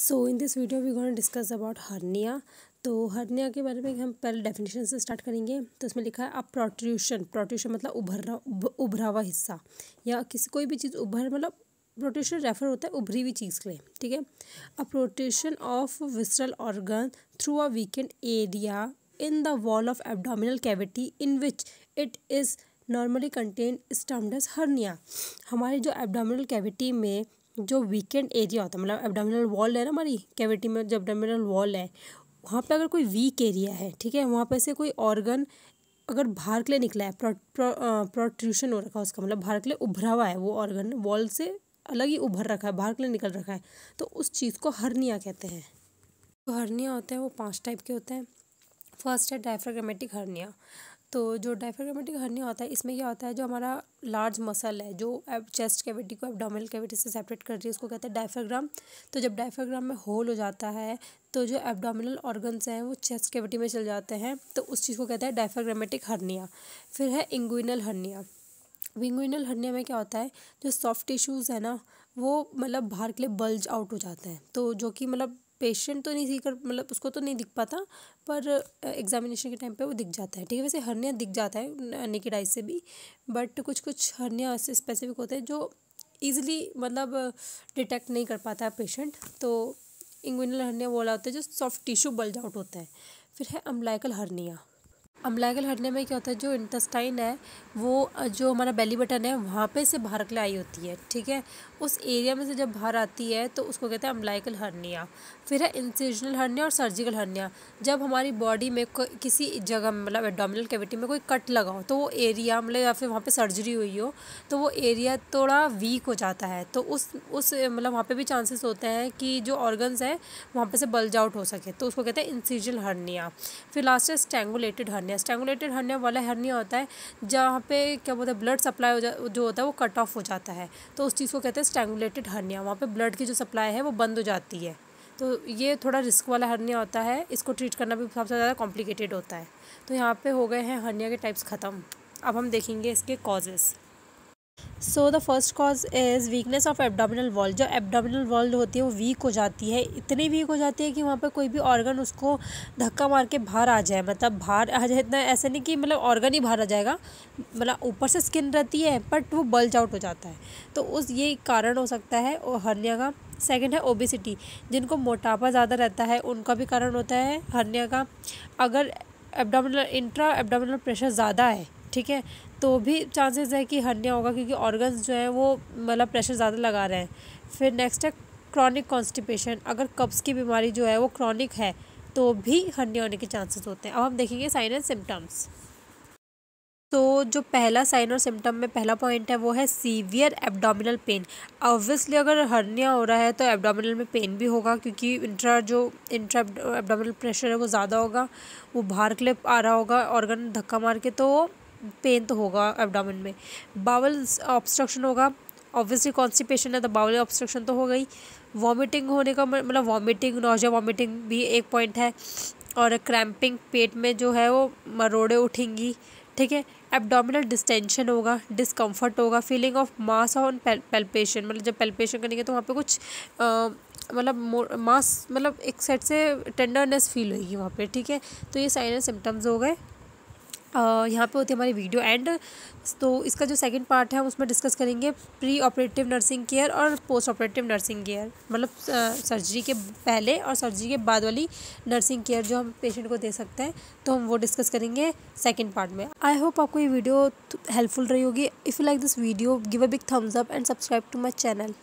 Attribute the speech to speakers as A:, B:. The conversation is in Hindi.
A: so in this video we gonna discuss about hernia तो हर्निया के बारे में हम पहले डेफिनेशन से स्टार्ट करेंगे तो इसमें लिखा है अ प्रोट्रूशन प्रोट्रूशन मतलब उभर रहा उभ, उभरा हुआ हिस्सा या किसी कोई भी चीज़ उभर मतलब प्रोट्रूशन रेफर होता है उभरी हुई चीज़ के लिए ठीक है a protrusion of visceral organ through a weakened area in the wall of abdominal cavity in which it is normally contained hernia हमारे जो एबडामिनल कैविटी में जो वीकेंड एरिया होता है मतलब एबडामिनल वॉल है ना हमारी कैविटी में जो एबडामिनल वॉल है वहाँ पे अगर कोई वीक एरिया है ठीक है वहाँ पे से कोई ऑर्गन अगर बाहर के लिए निकला है प्रोट्रूशन प्रो, हो रखा है उसका मतलब बाहर के लिए उभरा हुआ है वो ऑर्गन वॉल से अलग ही उभर रखा है बाहर के लिए निकल रखा है तो उस चीज़ को हरनिया कहते हैं जो हरनिया होते हैं वो पाँच टाइप के होते हैं फर्स्ट है डायफ्राग्रामेटिक हर्निया तो जो डायफ्राग्रामेटिक हर्निया होता है इसमें क्या होता है जो हमारा लार्ज मसल है जो चेस्ट कैविटी को एबडामिनल कैविटी से सेपरेट कर रही है उसको कहते हैं डायफ्राग्राम तो जब डायफ्राग्राम में होल हो जाता है तो जो एबडामिनल ऑर्गन्स हैं वो चेस्ट कैविटी में चल जाते हैं तो उस चीज़ को कहते हैं डायफ्राग्रामेटिक हर्निया फिर है इंगुइनल हर्निया विंगुइनल हर्निया में क्या होता है जो सॉफ्ट टिश्यूज़ है ना वो मतलब बाहर के लिए बल्ज आउट हो जाते हैं तो जो कि मतलब पेशेंट तो नहीं दिख मतलब उसको तो नहीं दिख पाता पर एग्जामिनेशन के टाइम पे वो दिख जाता है ठीक है वैसे हरनिया दिख जाता है नेकेड आई से भी बट कुछ कुछ हरनिया ऐसे स्पेसिफिक होते हैं जो ईजिली मतलब डिटेक्ट नहीं कर पाता है पेशेंट तो इंग्विनल वो वाला होता है जो सॉफ्ट टिश्यू बल्ज आउट होता है फिर है अम्बलाइकल हरनिया अम्बलाइकल हटने में क्या होता है जो इंटेस्टाइन है वो जो हमारा बेली बटन है वहाँ पे से बाहर के लिए आई होती है ठीक है उस एरिया में से जब बाहर आती है तो उसको कहते हैं अम्बलाइकल हर्निया फिर है इंसिजनल हर्निया और सर्जिकल हर्निया जब हमारी बॉडी में किसी जगह मतलब एबडोमिनल कैविटी में कोई कट लगा हो तो वो एरिया मतलब या फिर वहाँ पर सर्जरी हुई हो तो वो एरिया थोड़ा वीक हो जाता है तो उस उस मतलब वहाँ पर भी चांसेस होते हैं कि जो ऑर्गन्स हैं वहाँ पर से बल्ज आउट हो सके तो उसको कहते हैं इंसिजनल हर्निया फिर लास्ट है strangulated hernia hernia strangulated hernia वाला हर्निया होता है जहाँ पे क्या बोलते हैं ब्लड सप्लाई हो जा जो होता है वो कट ऑफ हो जाता है तो उस चीज़ को कहते हैं स्टेंगुलेटेड हर्निया वहाँ पे ब्लड की जो सप्लाई है वो बंद हो जाती है तो ये थोड़ा रिस्क वाला हर्निया होता है इसको ट्रीट करना भी सबसे ज़्यादा कॉम्प्लिकेटेड होता है तो यहाँ पे हो गए हैं हर्निया के टाइप्स ख़त्म अब हम देखेंगे इसके causes so the first cause is weakness of abdominal wall जो एबडामिनल वॉल होती है वो वीक हो जाती है इतनी वीक हो जाती है कि वहाँ पर कोई भी ऑर्गन उसको धक्का मार के बाहर आ जाए मतलब बाहर आ जाए इतना ऐसा नहीं कि मतलब ऑर्गन ही बाहर आ जाएगा मतलब ऊपर से स्किन रहती है बट वो बल्ज आउट हो जाता है तो उस ये कारण हो सकता है हरनिया का सेकेंड है ओबिसिटी जिनको मोटापा ज़्यादा रहता है उनका भी कारण होता है हरनिया का अगर एबडामिनल इंट्रा एबडामिनल प्रेशर ज़्यादा है ठीक है तो भी चांसेस है कि हरनिया होगा क्योंकि ऑर्गन्स जो हैं वो मतलब प्रेशर ज़्यादा लगा रहे हैं फिर नेक्स्ट है क्रॉनिक कॉन्स्टिपेशन अगर कब्ज़ की बीमारी जो है वो क्रॉनिक है तो भी हरनिया होने के चांसेस होते हैं अब हम देखेंगे साइन एंड सिम्टम्स तो जो पहला साइन और सिम्टम में पहला पॉइंट है वो है सीवियर एब्डोमिनल पेन ऑब्वियसली अगर हर्निया हो रहा है तो एब्डोमिनल में पेन भी होगा क्योंकि इंट्रा जो इंट्रा एब्डोमिनल प्रेशर है वो ज़्यादा होगा वो बाहर के लिए आ रहा होगा ऑर्गन धक्का मार के तो पेन तो होगा एबडामिन में बावल ऑब्स्ट्रक्शन होगा ऑब्वियसली कॉन्स्टिपेशन है तो बावल ऑब्स्ट्रक्शन तो हो गई वॉमिटिंग होने का मतलब वॉमिटिंग नोजा वॉमिटिंग भी एक पॉइंट है और क्रैम्पिंग पेट में जो है वो मरोड़े उठेंगी ठीक है एबडामिनल डिस्टेंशन होगा डिस्कम्फर्ट होगा feeling of mass on palpation मतलब जब पेल्पेशन करेंगे तो वहाँ पे कुछ मतलब मास मतलब एक सेट से टेंडरनेस फील होगी वहाँ पे ठीक है तो ये साइन सिम्टम्स हो गए यहाँ पे होती है हमारी वीडियो एंड तो इसका जो सेकंड पार्ट है हम उसमें डिस्कस करेंगे प्री ऑपरेटिव नर्सिंग केयर और पोस्ट ऑपरेटिव नर्सिंग केयर मतलब सर्जरी के पहले और सर्जरी के बाद वाली नर्सिंग केयर जो हम पेशेंट को दे सकते हैं तो हम वो डिस्कस करेंगे सेकेंड पार्ट में आई होप आपको ये वीडियो हेल्पफुल रही होगी if you like this video give a big thumbs up and subscribe to my channel